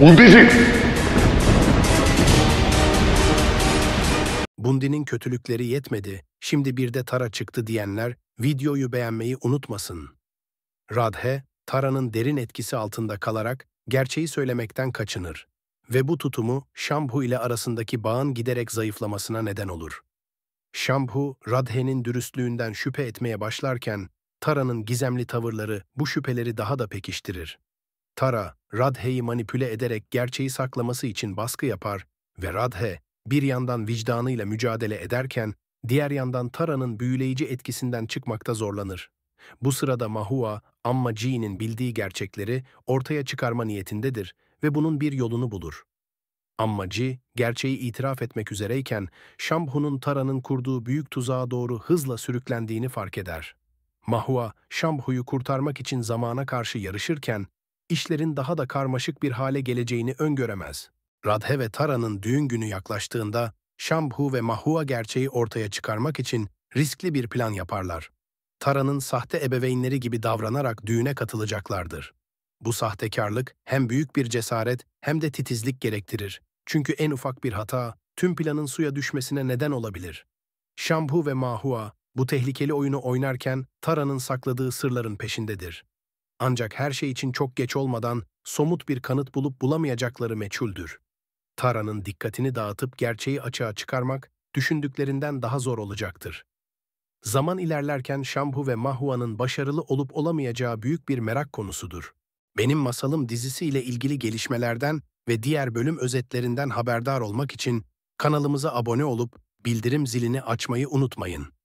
Bundici! Bundi'nin kötülükleri yetmedi, şimdi bir de Tara çıktı diyenler videoyu beğenmeyi unutmasın. Radhe, Tara'nın derin etkisi altında kalarak gerçeği söylemekten kaçınır ve bu tutumu Şambhu ile arasındaki bağın giderek zayıflamasına neden olur. Şambhu, Radhe'nin dürüstlüğünden şüphe etmeye başlarken Tara'nın gizemli tavırları bu şüpheleri daha da pekiştirir. Tara, Radhe'yi manipüle ederek gerçeği saklaması için baskı yapar ve Radhe, bir yandan vicdanıyla mücadele ederken, diğer yandan Tara'nın büyüleyici etkisinden çıkmakta zorlanır. Bu sırada Mahua, Amma G'nin bildiği gerçekleri ortaya çıkarma niyetindedir ve bunun bir yolunu bulur. Amma G, gerçeği itiraf etmek üzereyken, Şambhu'nun Tara'nın kurduğu büyük tuzağa doğru hızla sürüklendiğini fark eder. Mahua, Şambhu'yu kurtarmak için zamana karşı yarışırken, işlerin daha da karmaşık bir hale geleceğini öngöremez. Radhe ve Tara'nın düğün günü yaklaştığında Şambhu ve Mahua gerçeği ortaya çıkarmak için riskli bir plan yaparlar. Tara'nın sahte ebeveynleri gibi davranarak düğüne katılacaklardır. Bu sahtekarlık hem büyük bir cesaret hem de titizlik gerektirir. Çünkü en ufak bir hata tüm planın suya düşmesine neden olabilir. Şambhu ve Mahua bu tehlikeli oyunu oynarken Tara'nın sakladığı sırların peşindedir. Ancak her şey için çok geç olmadan somut bir kanıt bulup bulamayacakları meçhuldür. Tara'nın dikkatini dağıtıp gerçeği açığa çıkarmak düşündüklerinden daha zor olacaktır. Zaman ilerlerken Şampu ve Mahua'nın başarılı olup olamayacağı büyük bir merak konusudur. Benim Masalım dizisiyle ilgili gelişmelerden ve diğer bölüm özetlerinden haberdar olmak için kanalımıza abone olup bildirim zilini açmayı unutmayın.